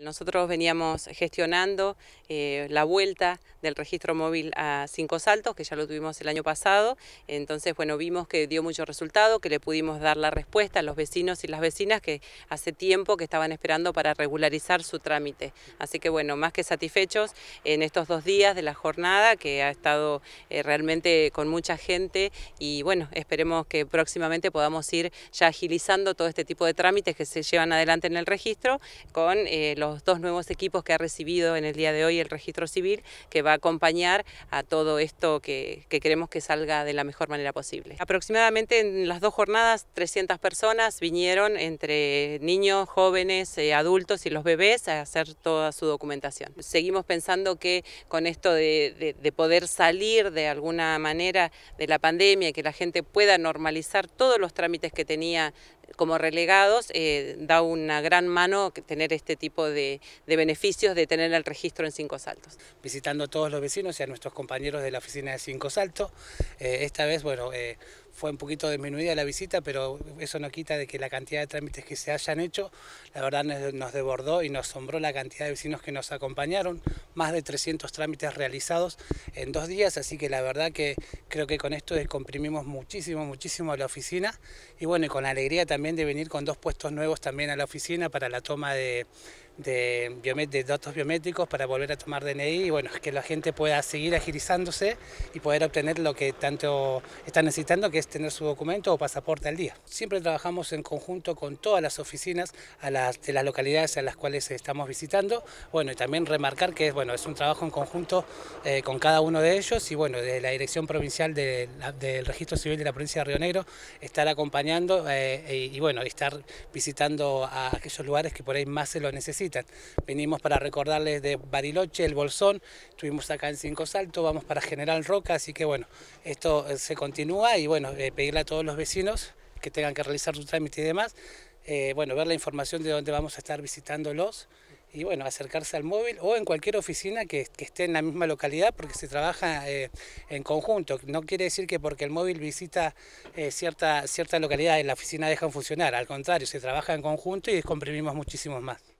Nosotros veníamos gestionando eh, la vuelta del registro móvil a Cinco Saltos, que ya lo tuvimos el año pasado. Entonces, bueno, vimos que dio mucho resultado, que le pudimos dar la respuesta a los vecinos y las vecinas que hace tiempo que estaban esperando para regularizar su trámite. Así que, bueno, más que satisfechos en estos dos días de la jornada, que ha estado eh, realmente con mucha gente. Y, bueno, esperemos que próximamente podamos ir ya agilizando todo este tipo de trámites que se llevan adelante en el registro con eh, los dos nuevos equipos que ha recibido en el día de hoy el registro civil, que va a acompañar a todo esto que, queremos que salga de la mejor manera posible. Aproximadamente en las dos jornadas 300 personas vinieron entre niños, jóvenes, eh, adultos y los bebés a hacer toda su documentación. Seguimos pensando que con esto de, de poder salir de alguna manera de la pandemia, que la gente pueda normalizar todos los trámites que tenía como relegados, eh, da una gran mano tener este tipo de, beneficios de tener el registro en Cinco Saltos. Visitando a todos los vecinos y a nuestros compañeros de la oficina de Cinco Saltos, eh, esta vez, bueno, eh, fue un poquito disminuida la visita, pero eso no quita de que la cantidad de trámites que se hayan hecho, la verdad nos desbordó y nos asombró la cantidad de vecinos que nos acompañaron, más de 300 trámites realizados en dos días, así que la verdad que creo que con esto descomprimimos muchísimo, muchísimo a la oficina y bueno, con alegría también de venir con dos puestos nuevos también a la oficina para la toma de de, datos biométricos para volver a tomar DNI y bueno, que la gente pueda seguir agilizándose y poder obtener lo que tanto está necesitando, que es tener su documento o pasaporte al día. Siempre trabajamos en conjunto con todas las oficinas de las localidades a las cuales estamos visitando, bueno, y también remarcar que es, bueno, es un trabajo en conjunto eh, con cada uno de ellos y bueno, de la Dirección Provincial del Registro Civil de la provincia de Río Negro, estar acompañando eh, y, y bueno, estar visitando a aquellos lugares que por ahí más se lo necesitan. Venimos para recordarles de Bariloche, el Bolsón, estuvimos acá en Cinco Saltos, vamos para General Roca, así que bueno, esto eh, se continúa y bueno, eh, pedirle a todos los vecinos que tengan que realizar su trámite y demás, eh, bueno, ver la información de dónde vamos a estar visitándolos y bueno, acercarse al móvil o en cualquier oficina que, esté en la misma localidad porque se trabaja en conjunto. No quiere decir que porque el móvil visita cierta, cierta localidad la oficina dejan funcionar, al contrario, se trabaja en conjunto y descomprimimos muchísimo más.